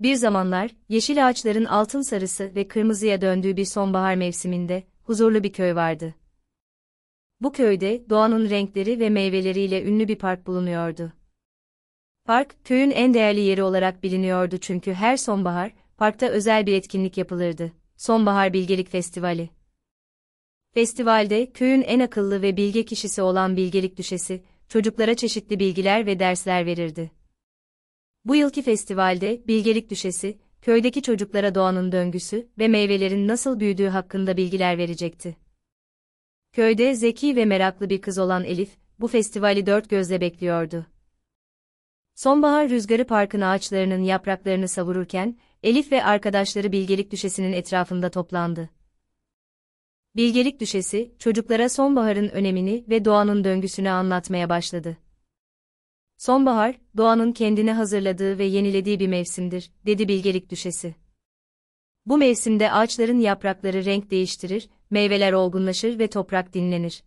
Bir zamanlar, yeşil ağaçların altın sarısı ve kırmızıya döndüğü bir sonbahar mevsiminde, huzurlu bir köy vardı. Bu köyde, doğanın renkleri ve meyveleriyle ünlü bir park bulunuyordu. Park, köyün en değerli yeri olarak biliniyordu çünkü her sonbahar, parkta özel bir etkinlik yapılırdı. Sonbahar Bilgelik Festivali. Festivalde, köyün en akıllı ve bilge kişisi olan Bilgelik Düşesi, çocuklara çeşitli bilgiler ve dersler verirdi. Bu yılki festivalde Bilgelik Düşesi, köydeki çocuklara doğanın döngüsü ve meyvelerin nasıl büyüdüğü hakkında bilgiler verecekti. Köyde zeki ve meraklı bir kız olan Elif, bu festivali dört gözle bekliyordu. Sonbahar rüzgarı parkın ağaçlarının yapraklarını savururken, Elif ve arkadaşları Bilgelik Düşesi'nin etrafında toplandı. Bilgelik Düşesi, çocuklara sonbaharın önemini ve doğanın döngüsünü anlatmaya başladı. Sonbahar, doğanın kendine hazırladığı ve yenilediği bir mevsimdir, dedi bilgelik düşesi. Bu mevsimde ağaçların yaprakları renk değiştirir, meyveler olgunlaşır ve toprak dinlenir.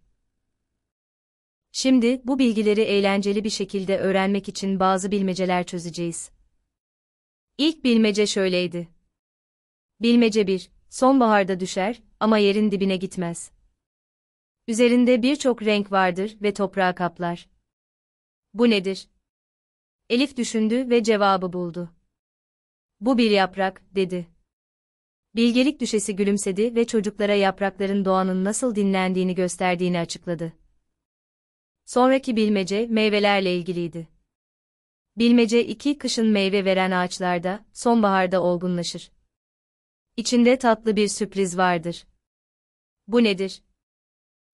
Şimdi bu bilgileri eğlenceli bir şekilde öğrenmek için bazı bilmeceler çözeceğiz. İlk bilmece şöyleydi. Bilmece 1. Sonbaharda düşer ama yerin dibine gitmez. Üzerinde birçok renk vardır ve toprağı kaplar. Bu nedir? Elif düşündü ve cevabı buldu. Bu bir yaprak, dedi. Bilgelik düşesi gülümsedi ve çocuklara yaprakların doğanın nasıl dinlendiğini gösterdiğini açıkladı. Sonraki bilmece meyvelerle ilgiliydi. Bilmece iki kışın meyve veren ağaçlarda sonbaharda olgunlaşır. İçinde tatlı bir sürpriz vardır. Bu nedir?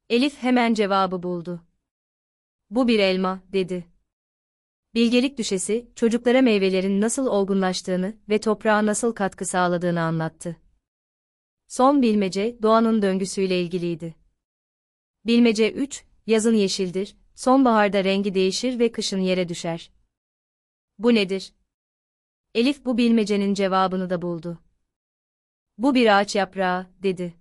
Elif hemen cevabı buldu. Bu bir elma, dedi. Bilgelik Düşesi, çocuklara meyvelerin nasıl olgunlaştığını ve toprağa nasıl katkı sağladığını anlattı. Son bilmece, doğanın döngüsüyle ilgiliydi. Bilmece 3, yazın yeşildir, sonbaharda rengi değişir ve kışın yere düşer. Bu nedir? Elif bu bilmecenin cevabını da buldu. Bu bir ağaç yaprağı, dedi.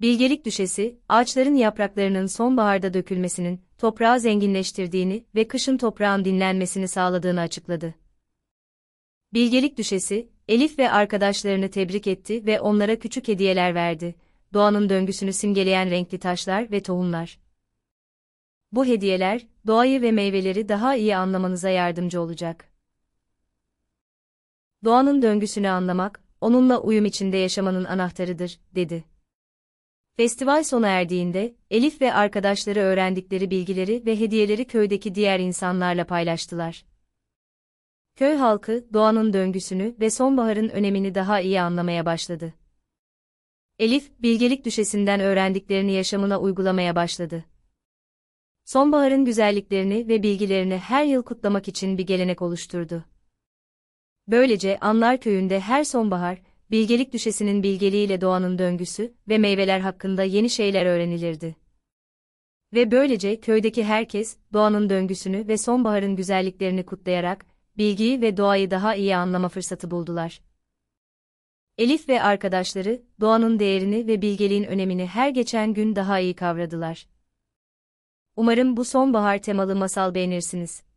Bilgelik düşesi, ağaçların yapraklarının sonbaharda dökülmesinin, toprağı zenginleştirdiğini ve kışın toprağın dinlenmesini sağladığını açıkladı. Bilgelik Düşesi, Elif ve arkadaşlarını tebrik etti ve onlara küçük hediyeler verdi, doğanın döngüsünü simgeleyen renkli taşlar ve tohumlar. Bu hediyeler, doğayı ve meyveleri daha iyi anlamanıza yardımcı olacak. Doğanın döngüsünü anlamak, onunla uyum içinde yaşamanın anahtarıdır, dedi. Festival sona erdiğinde, Elif ve arkadaşları öğrendikleri bilgileri ve hediyeleri köydeki diğer insanlarla paylaştılar. Köy halkı, doğanın döngüsünü ve sonbaharın önemini daha iyi anlamaya başladı. Elif, bilgelik düşesinden öğrendiklerini yaşamına uygulamaya başladı. Sonbaharın güzelliklerini ve bilgilerini her yıl kutlamak için bir gelenek oluşturdu. Böylece Anlar Köyü'nde her sonbahar, bilgelik düşesinin bilgeliğiyle doğanın döngüsü ve meyveler hakkında yeni şeyler öğrenilirdi. Ve böylece köydeki herkes, doğanın döngüsünü ve sonbaharın güzelliklerini kutlayarak, bilgiyi ve doğayı daha iyi anlama fırsatı buldular. Elif ve arkadaşları, doğanın değerini ve bilgeliğin önemini her geçen gün daha iyi kavradılar. Umarım bu sonbahar temalı masal beğenirsiniz.